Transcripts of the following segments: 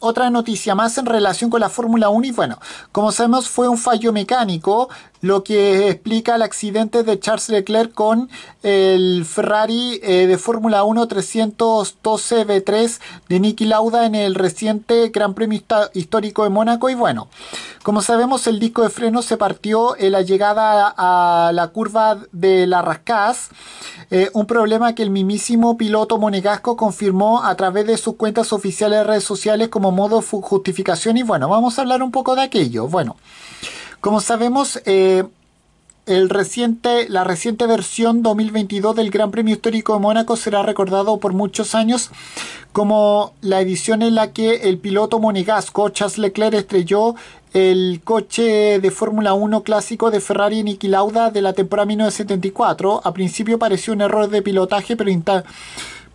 otra noticia más en relación con la Fórmula 1 y bueno, como sabemos fue un fallo mecánico lo que explica el accidente de Charles Leclerc con el Ferrari eh, de Fórmula 1 312 v 3 de Niki Lauda en el reciente Gran Premio Histórico de Mónaco y bueno, como sabemos el disco de freno se partió en la llegada a, la curva de la Rascaz, eh, un problema que el mismísimo piloto monegasco confirmó a través de sus cuentas oficiales de redes sociales como modo justificación y bueno, vamos a hablar un poco de aquello. Bueno, como sabemos, eh, el reciente, la reciente versión 2022 del Gran Premio Histórico de Mónaco será recordado por muchos años como la edición en la que el piloto monegasco Charles Leclerc estrelló el coche de Fórmula 1 clásico de Ferrari Niki Lauda de la temporada 1974. A principio pareció un error de pilotaje, pero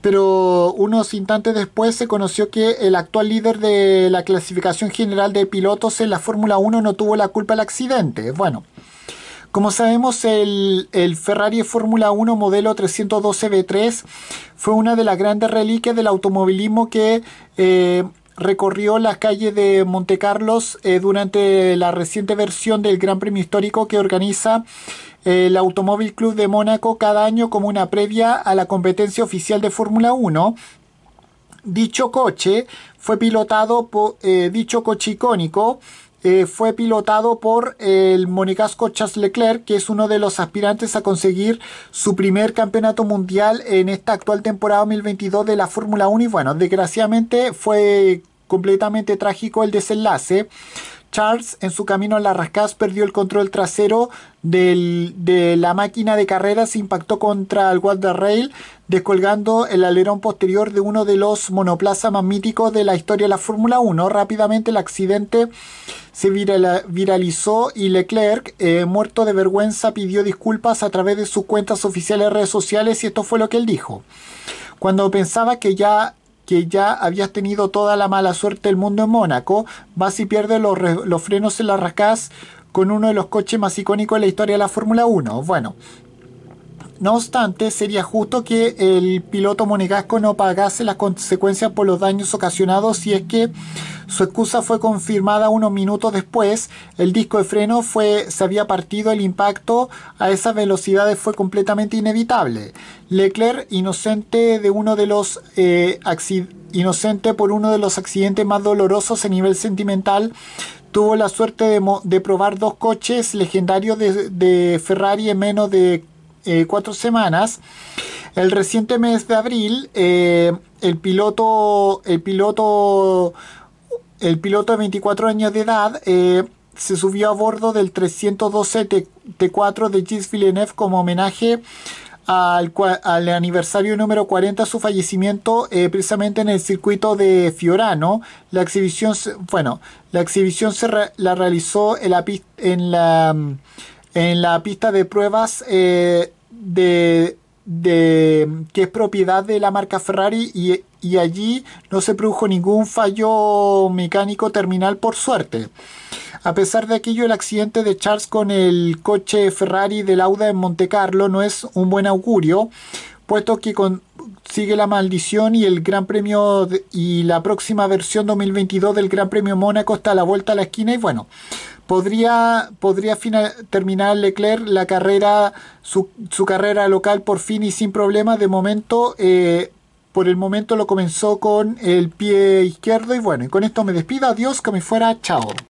pero unos instantes después se conoció que el actual líder de la clasificación general de pilotos en la Fórmula 1 no tuvo la culpa del accidente. Bueno, como sabemos, el, Ferrari Fórmula 1 modelo 312 b 3 fue una de las grandes reliquias del automovilismo que eh, recorrió las calles de Monte Carlos eh, durante la reciente versión del Gran Premio Histórico que organiza eh, el Automóvil Club de Mónaco cada año como una previa a la competencia oficial de Fórmula 1. Dicho coche fue pilotado por eh, dicho coche icónico fue pilotado por el monegasco Charles Leclerc, que es uno de los aspirantes a conseguir su primer campeonato mundial en esta actual temporada 2022 de la Fórmula 1. Y bueno, desgraciadamente fue completamente trágico el desenlace. Charles en su camino a la rascaz perdió el control trasero de la máquina de carreras... se impactó contra el guardarrail, descolgando el alerón posterior de uno de los monoplazas más míticos de la historia de la Fórmula 1. Rápidamente el accidente se viralizó y Leclerc, eh, muerto de vergüenza, pidió disculpas a través de sus cuentas oficiales redes sociales y esto fue lo que él dijo. Cuando pensaba que ya que ya habías tenido toda la mala suerte del mundo en Mónaco, vas y pierdes los, frenos en la rascás con uno de los coches más icónicos de la historia de la Fórmula 1. Bueno, no obstante, sería justo que el piloto monegasco no pagase las consecuencias por los daños ocasionados si es que su excusa fue confirmada unos minutos después, el disco de freno fue, se había partido, el impacto a esas velocidades fue completamente inevitable. Leclerc, inocente, de uno de los, eh, inocente por uno de los accidentes más dolorosos a nivel sentimental, tuvo la suerte de, probar dos coches legendarios de, de Ferrari en menos de eh, cuatro semanas. El reciente mes de abril, eh, el piloto, el piloto, el piloto de 24 años de edad eh, se subió a bordo del 312 T4 de Gilles Villeneuve como homenaje al, al, aniversario número 40 su fallecimiento precisamente en el circuito de Fiorano. La exhibición, bueno, la exhibición se la realizó en la en la pista de pruebas eh, de, que es propiedad de la marca Ferrari y, allí no se produjo ningún fallo mecánico terminal por suerte. A pesar de aquello, el accidente de Charles con el coche Ferrari de Lauda en Monte Carlo no es un buen augurio, puesto que sigue la maldición y el Gran Premio y la próxima versión 2022 del Gran Premio Mónaco está a la vuelta a la esquina y bueno, podría, podría final, terminar Leclerc la carrera, su, su, carrera local por fin y sin problemas. De momento, eh, por el momento lo comenzó con el pie izquierdo. Y bueno, con esto me despido. Adiós, que me fuera. Chao.